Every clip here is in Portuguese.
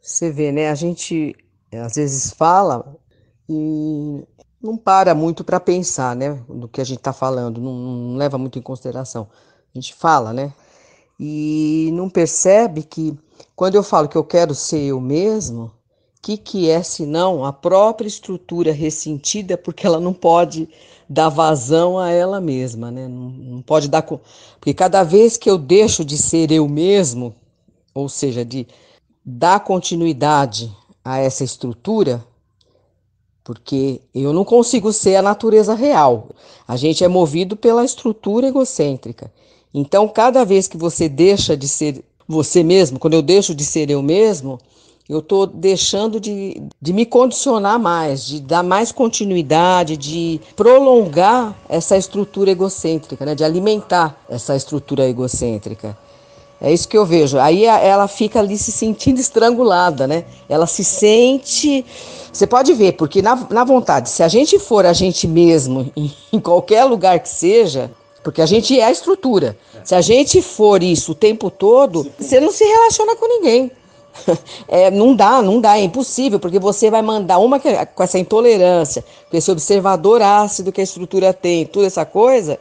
Você vê, né? A gente às vezes fala e não para muito para pensar, né? Do que a gente está falando, não, não leva muito em consideração. A gente fala, né? E não percebe que quando eu falo que eu quero ser eu mesmo, que, que é senão a própria estrutura ressentida, porque ela não pode dar vazão a ela mesma, né? Não, não pode dar. Co... Porque cada vez que eu deixo de ser eu mesmo, ou seja, de dar continuidade a essa estrutura, porque eu não consigo ser a natureza real. A gente é movido pela estrutura egocêntrica. Então, cada vez que você deixa de ser você mesmo, quando eu deixo de ser eu mesmo, eu estou deixando de, de me condicionar mais, de dar mais continuidade, de prolongar essa estrutura egocêntrica, né? de alimentar essa estrutura egocêntrica. É isso que eu vejo. Aí ela fica ali se sentindo estrangulada, né? Ela se sente. Você pode ver, porque na, na vontade, se a gente for a gente mesmo, em, em qualquer lugar que seja, porque a gente é a estrutura. Se a gente for isso o tempo todo, você não se relaciona com ninguém. É, não dá, não dá, é impossível, porque você vai mandar uma que, com essa intolerância, com esse observador ácido que a estrutura tem, toda essa coisa,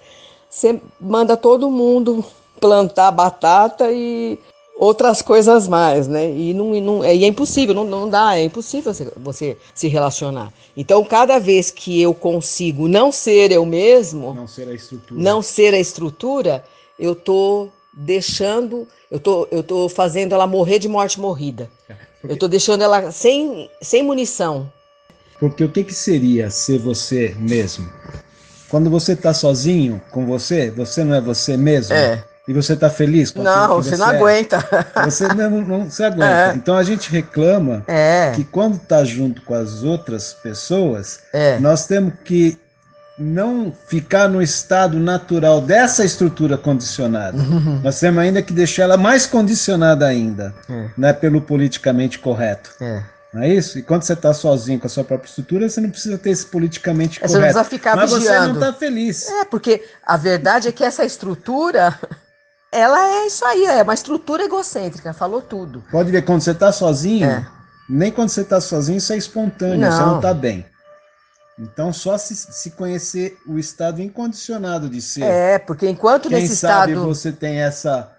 você manda todo mundo plantar batata e outras coisas mais, né? E, não, e não é, e é impossível, não, não dá, é impossível você, você, se relacionar. Então, cada vez que eu consigo não ser eu mesmo, não ser a estrutura, não ser a estrutura eu tô deixando, eu tô, eu tô fazendo ela morrer de morte morrida. Porque... Eu tô deixando ela sem, sem munição. Porque o que, que seria ser você mesmo? Quando você tá sozinho com você, você não é você mesmo? É. E você tá feliz com Não, você não é. aguenta. Você não, não você aguenta. É. Então a gente reclama é. que quando tá junto com as outras pessoas, é. nós temos que não ficar no estado natural dessa estrutura condicionada. Uhum. Nós temos ainda que deixar ela mais condicionada ainda, é. né, pelo politicamente correto. É. Não é isso? E quando você está sozinho com a sua própria estrutura, você não precisa ter esse politicamente correto. É, você não precisa ficar Mas vigiando. você não está feliz. É, porque a verdade é que essa estrutura, ela é isso aí, é uma estrutura egocêntrica, falou tudo. Pode ver, quando você está sozinho, é. nem quando você está sozinho, isso é espontâneo, não. você não está bem. Então, só se, se conhecer o estado incondicionado de ser. É, porque enquanto Quem nesse sabe estado. você tem essa.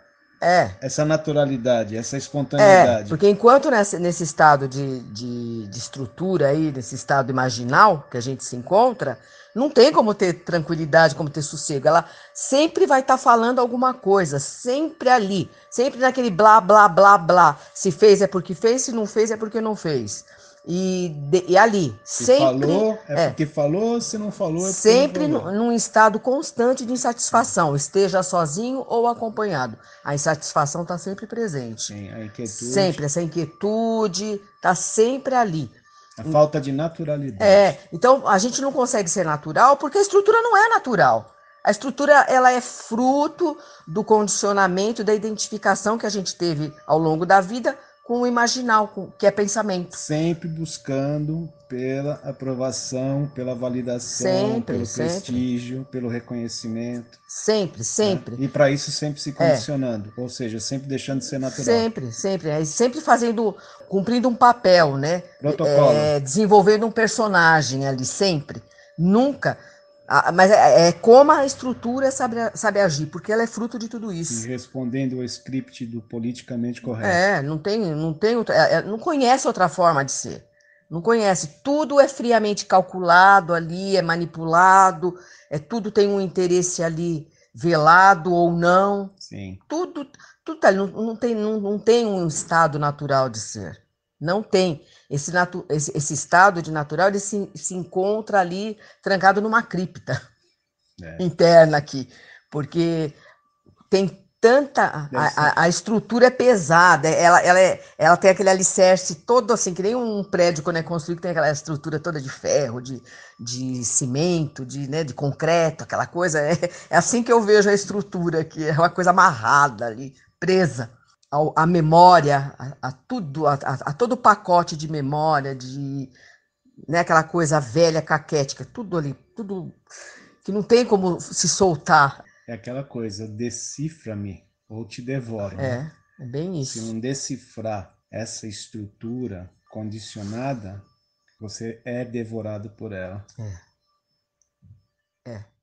É. Essa naturalidade, essa é, espontaneidade. É, porque enquanto nesse, nesse estado de, de, de estrutura aí, nesse estado imaginal que a gente se encontra, não tem como ter tranquilidade, como ter sossego. Ela sempre vai estar tá falando alguma coisa, sempre ali, sempre naquele blá, blá, blá, blá. Se fez é porque fez, se não fez é porque não fez e, de, e ali se sempre falou, é, é, porque falou se não falou é sempre não falou. num estado constante de insatisfação esteja sozinho ou acompanhado a insatisfação está sempre presente Sim, a inquietude. sempre essa inquietude está sempre ali a falta de naturalidade é então a gente não consegue ser natural porque a estrutura não é natural a estrutura ela é fruto do condicionamento da identificação que a gente teve ao longo da vida com o imaginal, com, que é pensamento. Sempre buscando pela aprovação, pela validação, sempre, pelo sempre. prestígio, pelo reconhecimento. Sempre, né? sempre. Né? E para isso sempre se é. condicionando, é. ou seja, sempre deixando de ser natural. Sempre, sempre. É, sempre fazendo, cumprindo um papel, né? Protocolo. É, desenvolvendo um personagem ali, sempre. Nunca ah, mas é, é, é, como a estrutura sabe, sabe agir, porque ela é fruto de tudo isso. E respondendo ao script do politicamente correto. É, não tem, não tem, é, é, não conhece outra forma de ser. Não conhece. Tudo é friamente calculado ali, é manipulado, é tudo tem um interesse ali velado ou não. Sim. Tudo, tudo tá não, não tem, não, não tem um estado natural de ser. Não tem. Esse, esse, esse estado de natural ele se, se encontra ali trancado numa cripta é. interna aqui, porque tem tanta. A, a, a, estrutura é pesada, ela, ela, é, ela tem aquele alicerce todo assim, que nem um prédio quando é construído, tem aquela estrutura toda de ferro, de, de cimento, de, né, de concreto, aquela coisa. É, é assim que eu vejo a estrutura aqui, é uma coisa amarrada ali, presa ao, à memória, a, a tudo, a, a, todo o pacote de memória, de né, aquela coisa velha, caquética, tudo ali, tudo que não tem como se soltar. É aquela coisa, decifra-me ou te devoro. É, né? é, é bem isso. Se não decifrar essa estrutura condicionada, você é devorado por ela. É. É.